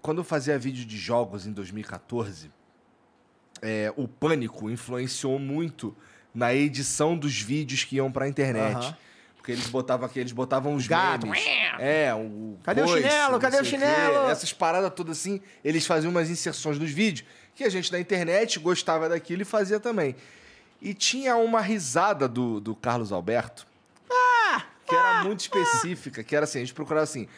Quando eu fazia vídeo de jogos em 2014, é, o pânico influenciou muito na edição dos vídeos que iam pra internet. Porque eles botavam aqui, eles botavam os Gato. memes. É, o. Cadê coice, o chinelo? Cadê o chinelo? Quê. Essas paradas todas assim, eles faziam umas inserções dos vídeos que a gente da internet gostava daquilo e fazia também. E tinha uma risada do, do Carlos Alberto. Ah! Que era ah, muito ah. específica, que era assim, a gente procurava assim,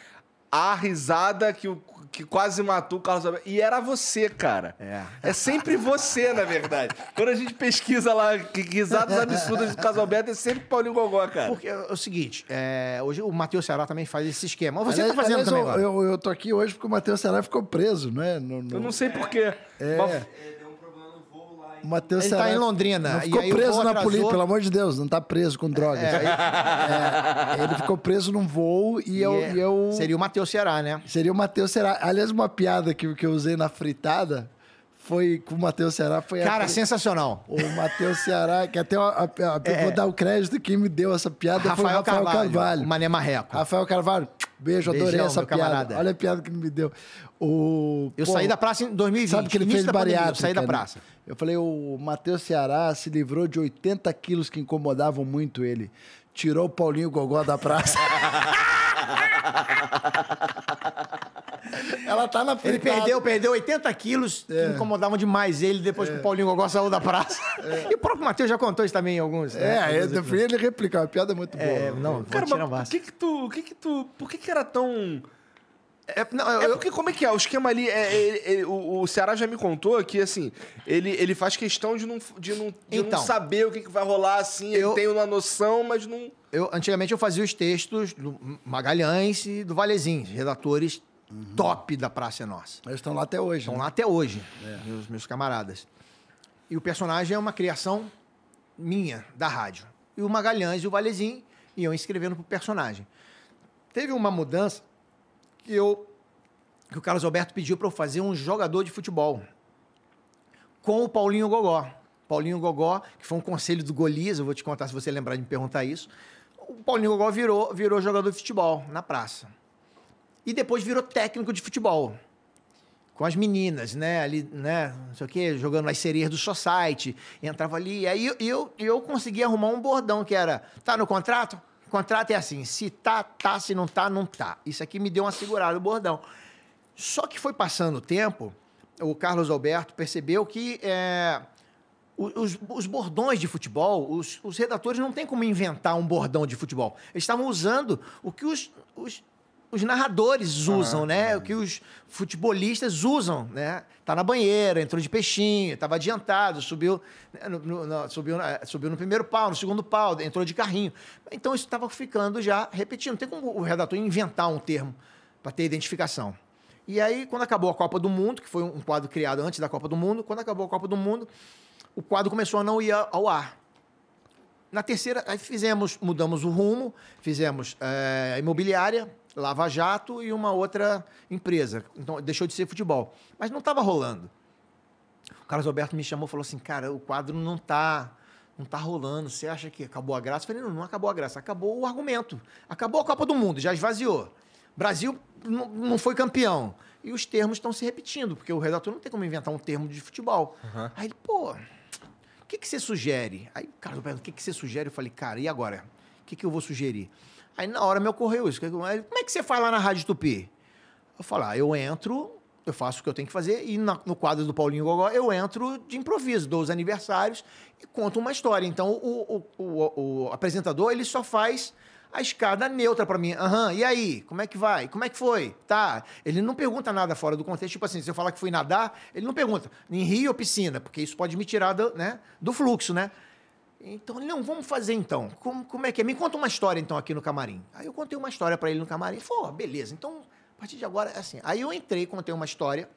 a risada que, o, que quase matou o Carlos Alberto. E era você, cara. É. É sempre você, na verdade. Quando a gente pesquisa lá risadas absurdas do Carlos Alberto, é sempre Paulinho Gogó, cara. Porque é o seguinte, é, hoje o Matheus Ceará também faz esse esquema. Você aliás, tá fazendo aliás, também eu, eu, eu, tô aqui hoje porque o Matheus Ceará ficou preso, né? é no... Eu não sei por É. Mas... O Matheus Ele tá em Londrina. Não ficou preso na polícia, pelo amor de Deus, não tá preso com drogas. É, é, ele ficou preso num voo e, eu, é, e eu, Seria o Matheus Ceará, né? Seria o Matheus Ceará. Aliás, uma piada que, que eu usei na fritada foi com o Matheus Ceará. Foi Cara, a... sensacional. O Matheus Ceará, que até a, a, é. vou dar o crédito, quem me deu essa piada Rafael foi o Rafael Carvalho. Carvalho. O Mané Marreco. Rafael Carvalho, Beijo, Beijão, adorei essa piada. Camarada. Olha a piada que ele me deu. O, eu pô, saí da praça em 2020. Sabe que ele fez da bariátrica. eu saí da né? praça. Né? Eu falei, o Matheus Ceará se livrou de 80 quilos que incomodavam muito ele. Tirou o Paulinho Gogó da praça. Ela tá na frente. Ele perdeu, perdeu 80 quilos é. que incomodavam demais ele depois é. que o Paulinho Gogó saiu da praça. E o próprio Matheus já contou isso também em alguns. É, né? é, é ele replicar, uma piada é muito boa. É, não, cara, mas o que que tu, o que que tu, por que que era tão é, não, eu, é porque como é que é? O esquema ali. É, é o, o Ceará já me contou que, assim, ele, ele faz questão de não, de não, de então, não saber o que, vai rolar, assim. Eu, ele tem uma noção, mas não. Eu, antigamente eu fazia os textos do Magalhães e do Valezinho, redatores uhum. top da Praça Nossa. Eles estão lá até hoje. Estão né? lá até hoje, meus, meus camaradas. E o personagem é uma criação minha, da rádio. E o Magalhães e o Valezin iam escrevendo pro personagem. Teve uma mudança que eu que o Carlos Alberto pediu para eu fazer um jogador de futebol com o Paulinho Gogó. Paulinho Gogó, que foi um conselho do Golias, eu vou te contar se você lembrar de me perguntar isso. O Paulinho Gogó virou, virou jogador de futebol na praça. E depois virou técnico de futebol com as meninas, né? Ali, né? Não sei o quê, jogando as sereias do society. Entrava ali. E aí eu, eu, consegui arrumar um bordão que era: tá no contrato? O contrato é assim: se tá, tá, se não tá, não tá. Isso aqui me deu uma segurada, o bordão. Só que foi passando o tempo, o Carlos Alberto percebeu que é, os, os, bordões de futebol, os, os, redatores não têm como inventar um bordão de futebol. Eles estavam usando o que os, os os narradores usam, ah, né? Tá. O que os futebolistas usam, né? Tá na banheira, entrou de peixinho, estava adiantado, subiu né, no, no, subiu, subiu no primeiro pau, no segundo pau, entrou de carrinho. Então isso estava ficando já repetindo. Não tem como o redator inventar um termo para ter identificação. E aí, quando acabou a Copa do Mundo, que foi um quadro criado antes da Copa do Mundo, quando acabou a Copa do Mundo, o quadro começou a não ir ao ar. Na terceira, aí fizemos, mudamos o rumo, fizemos é, imobiliária, Lava Jato e uma outra empresa. Então, deixou de ser futebol. Mas não estava rolando. O Carlos Alberto me chamou e falou assim, cara, o quadro não está não tá rolando, você acha que acabou a graça? Eu falei, não, não acabou a graça, acabou o argumento. Acabou a Copa do Mundo, já esvaziou. Brasil não foi campeão. E os termos estão se repetindo, porque o redator não tem como inventar um termo de futebol. Uhum. Aí ele, pô, que, que você sugere? Aí o cara pergunta, o que, que você sugere? Eu falei, cara, e agora? O que, que eu vou sugerir? Aí na hora me ocorreu isso. Como é que você faz lá na Rádio Tupi? Eu falo, ah, eu entro, eu faço o que eu tenho que fazer, e na, no quadro do Paulinho Gogó eu entro de improviso, dou os aniversários e conto uma história. Então o, o, o, o apresentador ele só faz a escada é neutra para mim. Aham, uhum, e aí? Como é que vai? Como é que foi? Tá. Ele não pergunta nada fora do contexto. Tipo assim, se eu falar que fui nadar, ele não pergunta em rio ou piscina, porque isso pode me tirar do, né, do fluxo, né? Então, não, vamos fazer então. Como, como é que é? Me conta uma história então aqui no camarim. Aí eu contei uma história para ele no camarim. Pô, beleza, então a partir de agora é assim. Aí eu entrei, contei uma história.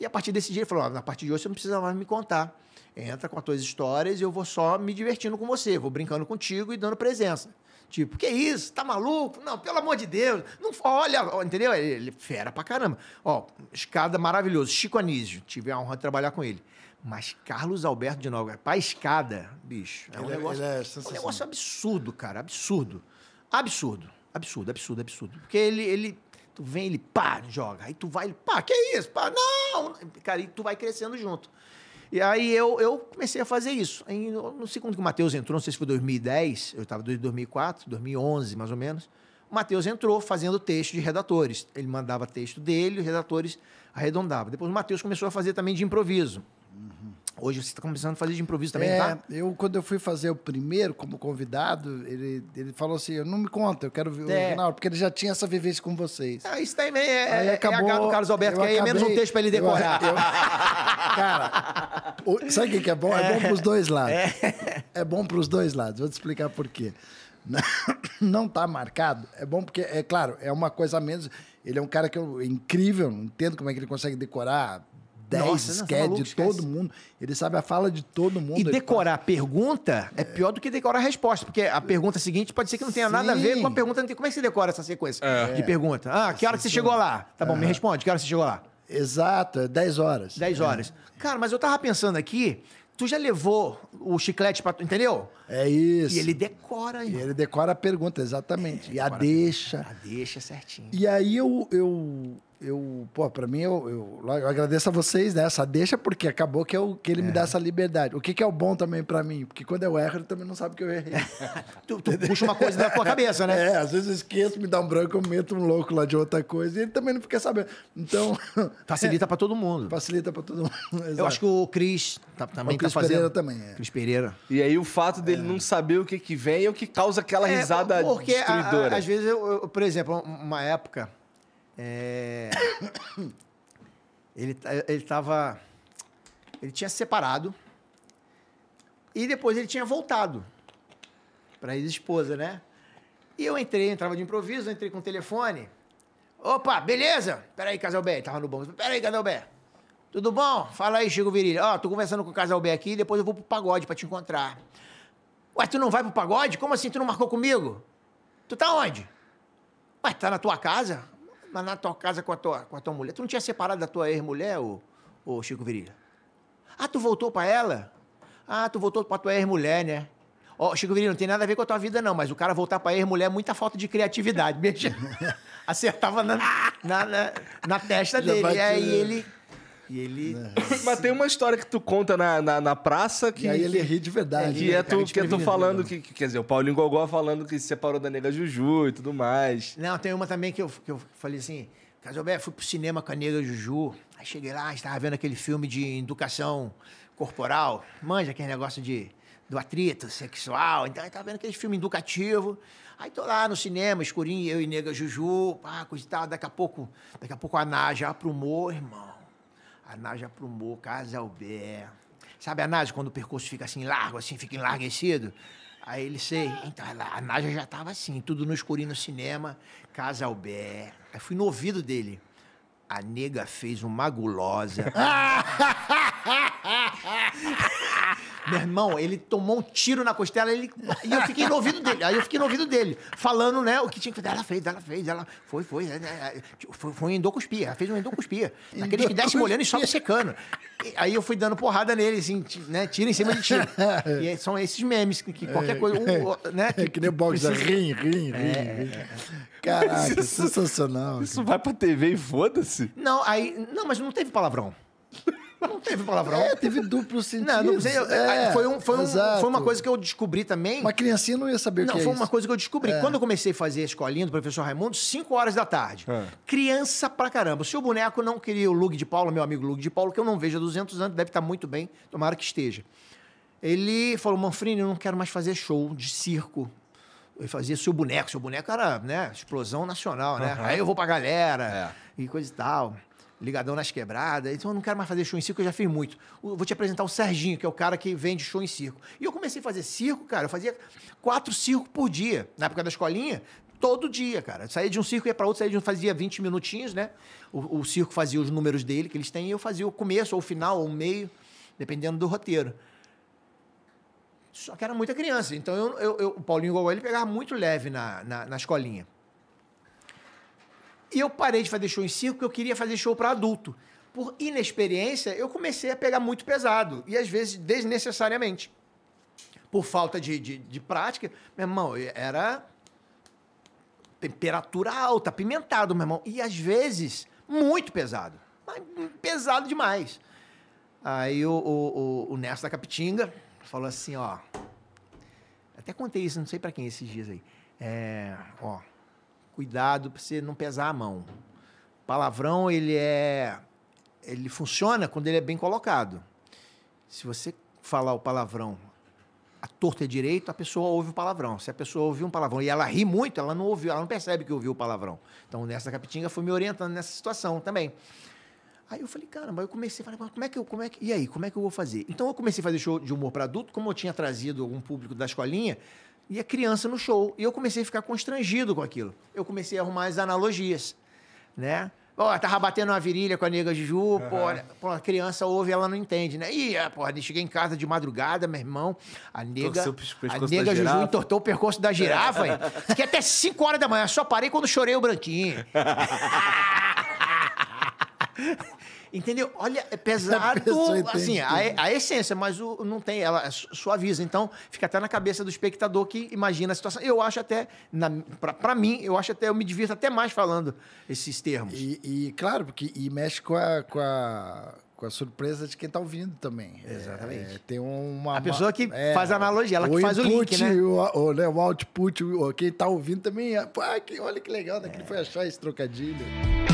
E a partir desse dia ele falou, na a partir de hoje você não precisa mais me contar Entra com as tuas histórias e eu vou só me divertindo com você, vou brincando contigo e dando presença. Tipo, que isso? Tá maluco? Não, pelo amor de Deus. Não, olha, entendeu? Ele, fera pra caramba. Ó, escada maravilhoso. Chico Anísio, tive a honra de trabalhar com ele. Mas Carlos Alberto de Nóbrega, pra escada, bicho, é um, ele, é- negócio, ele é, é um negócio absurdo, cara. Absurdo. Absurdo. Absurdo, absurdo, absurdo. Porque ele, ele tu vem, ele pá, joga. Aí tu vai, ele pá, que isso? Pá, não! Cara, e tu vai crescendo junto. E aí eu, eu comecei a fazer isso. Aí, não sei quando que o Matheus entrou, não sei se foi 2010, eu estava em 2004, 2011 mais ou menos. O Matheus entrou fazendo texto de redatores. Ele mandava texto dele, os redatores arredondavam. Depois o Matheus começou a fazer também de improviso. Uhum. Hoje você está começando a fazer de improviso também, é, tá? Eu, quando eu fui fazer o primeiro como convidado, ele, ele falou assim: eu não me conta, eu quero ver o é. original, porque ele já tinha essa vivência com vocês. Ah, isso também é, aí é, é acabou, é H do Carlos Alberto, que aí acabei, é menos um texto para ele decorar. Eu, eu, cara, o, sabe o que é bom? É, bom para os dois lados. É, é bom para os dois lados, vou te explicar por quê. Não está marcado, é bom porque, é claro, é uma coisa a menos. Ele é um cara que eu, é incrível, não entendo como é que ele consegue decorar 10 sketches de todo mundo. Ele sabe a fala de todo mundo. E decorar a pergunta é. pior do que decorar a resposta, porque a pergunta seguinte pode ser que não tenha Sim. nada a ver com a pergunta Como é que você decora essa sequência é. de pergunta? Ah, que hora que você chegou lá? Tá bom, me é. responde, que hora você chegou lá? Exato, 10 é horas. 10 é. horas. Cara, mas eu tava pensando aqui, tu já levou o chiclete para tu, entendeu? É isso. E ele decora. aí. E ele decora a pergunta, exatamente. É, e a deixa. A, a deixa certinho. E aí eu, eu eu, pô, pra mim, eu, eu, eu, agradeço a vocês, né? Essa deixa, porque acabou que, eu, é que ele é. me dá essa liberdade. O que, que é o bom também pra mim? Porque quando eu erro, ele também não sabe que eu errei. tu, tu puxa uma coisa da tua cabeça, né? É, às vezes eu esqueço, me dá um branco, eu meto um louco lá de outra coisa. E ele também não fica sabendo. Então. Facilita pra todo mundo. Facilita pra todo mundo. Eu acho que o Cris tá, também o tá Cris tá fazendo. Pereira também, é. Cris Pereira. E aí o fato dele é. não saber o que, que vem é o que causa aquela é, risada porque destruidora. A, às vezes, eu, eu, por exemplo, uma época é... ele ele tava ele tinha se separado e depois ele tinha voltado para ex-esposa, né? E eu entrei, entrava de improviso, entrei com o telefone. Opa, beleza? Peraí, Casalbé, tava no bom. Peraí, Casalbé. Tudo bom? Fala aí, Chico Virilha. Ó, oh, tô conversando com o Casalbé aqui, depois eu vou pro pagode para te encontrar. Ué, tu não vai pro pagode? Como assim tu não marcou comigo? Tu tá onde? Ué, tá na tua casa? Mas na tua casa com a tua, com a tua mulher. Tu não tinha separado da tua ex-mulher, ô, ô Chico Virilha? Ah, tu voltou para ela? Ah, tu voltou para tua ex-mulher, né? Ó, oh, Chico Virilha, não tem nada a ver com a tua vida, não, mas o cara voltar pra ex-mulher é muita falta de criatividade. beijo Acertava na, na, na, na testa dele. E aí ele e ele. Né? Mas tem uma história que tu conta na, na, na praça que. E aí ele ri de verdade. Que né, é tu, cara, que é tu falando né? que, que, Quer dizer, o Paulinho Gogó falando que se separou da nega Juju e tudo mais. Não, tem uma também que eu, que eu falei assim. Casalberto, fui pro cinema com a nega Juju. Aí cheguei lá, estava vendo aquele filme de educação corporal. Manja aquele negócio de. Do atrito sexual. Então, eu tava vendo aquele filme educativo. Aí tô lá no cinema, escurinho, eu e nega Juju, pá, coisa e tal. Daqui a pouco, daqui a pouco a Ná já aprumou, irmão. A Nádia aprumou Casalbé. Sabe a Nádia, quando o percurso fica assim largo, assim, fica enlarguecido? Aí ele sei, então a Nádia já estava assim, tudo no escurinho no cinema, Casalbé. Aí fui no ouvido dele. A nega fez uma gulosa. Meu irmão, ele tomou um tiro na costela ele, e eu fiquei no ouvido dele. Aí eu fiquei no ouvido dele, falando, né, o que tinha que fazer. Ela fez, ela fez, ela foi, foi. É, é, é, tipo, foi, foi um endocuspia, ela fez um endocuspia. aqueles que desce molhando e sobe secando. E, aí eu fui dando porrada nele, assim, né, tira em cima de tiro. E são esses memes que, que qualquer coisa. Um, né, que, é que nem o box da rim, rim, rim. É, Caraca, isso, sensacional. Isso cara. vai pra TV e foda-se. Não, aí. Não, mas não teve palavrão. Não teve palavrão. É, teve duplo sentido. Não, não sei, é, é, foi, um, foi, um, foi, uma coisa que eu descobri também. Uma criancinha não ia saber o que Não, é foi isso. uma coisa que eu descobri. É. Quando eu comecei a fazer a escolinha do professor Raimundo, 5 horas da tarde. É. Criança pra caramba. Se o boneco não queria o Lug de Paulo, meu amigo Lug de Paulo, que eu não vejo há 200 anos, deve estar muito bem, tomara que esteja. Ele falou, Manfrini, eu não quero mais fazer show de circo. Eu fazia seu boneco. Seu boneco era, né, explosão nacional, né? Uhum. Aí eu vou pra galera é. e coisa e tal ligadão nas quebradas. Então, eu não quero mais fazer show em circo, eu já fiz muito. Eu vou te apresentar o Serginho, que é o cara que vende show em circo. E eu comecei a fazer circo, cara, eu fazia quatro circos por dia. Na época da escolinha, todo dia, cara. Eu saía de um circo, ia para outro, saía de um, fazia 20 minutinhos, né? O, o, circo fazia os números dele que eles têm, e eu fazia o começo, ou o final, ou o meio, dependendo do roteiro. Só que era muita criança. Então, eu, eu, eu o Paulinho Gogol, ele pegava muito leve na, na, na escolinha. E eu parei de fazer show em circo porque eu queria fazer show para adulto. Por inexperiência, eu comecei a pegar muito pesado. E às vezes desnecessariamente. Por falta de, de, de prática, meu irmão, era temperatura alta, apimentado, meu irmão. E às vezes, muito pesado. Mas pesado demais. Aí o, o, o, o Nessa da Capitinga falou assim, ó. Até contei isso, não sei para quem esses dias aí. É, ó, cuidado para você não pesar a mão. O palavrão, ele é. Ele funciona quando ele é bem colocado. Se você falar o palavrão a torta é direito, a pessoa ouve o palavrão. Se a pessoa ouve um palavrão e ela ri muito, ela não ouviu, ela não percebe que ouviu o palavrão. Então, nessa capitinga foi me orientando nessa situação também. Aí eu falei, cara, mas eu comecei a falar, mas como é que eu, como é que, e aí, como é que eu vou fazer? Então eu comecei a fazer show de humor para adulto, como eu tinha trazido algum público da escolinha, e a criança no show. E eu comecei a ficar constrangido com aquilo. Eu comecei a arrumar as analogias, né? Ó, oh, tava batendo uma virilha com a nega Juju, uhum. pô, a criança ouve, ela não entende, né? Ih, é, pô, cheguei em casa de madrugada, meu irmão, a nega, a nega Juju girafa. entortou o percurso da girafa, hein? Fiquei é até 5 horas da manhã, só parei quando chorei o branquinho. Entendeu? Olha, é pesado, assim, a, a, essência, mas o, não tem, ela suaviza. Então, fica até na cabeça do espectador que imagina a situação. Eu acho até, para mim, eu acho até, eu me divirto até mais falando esses termos. E, e claro, porque e mexe com a, com a com a surpresa de quem está ouvindo também. É, Exatamente. É, tem uma. A pessoa que é, faz a analogia, ela que faz input, o link, né? O, o, né, o output, o, quem está ouvindo também. É, ah, que, olha que legal, né? Que ele foi é. achar esse trocadilho.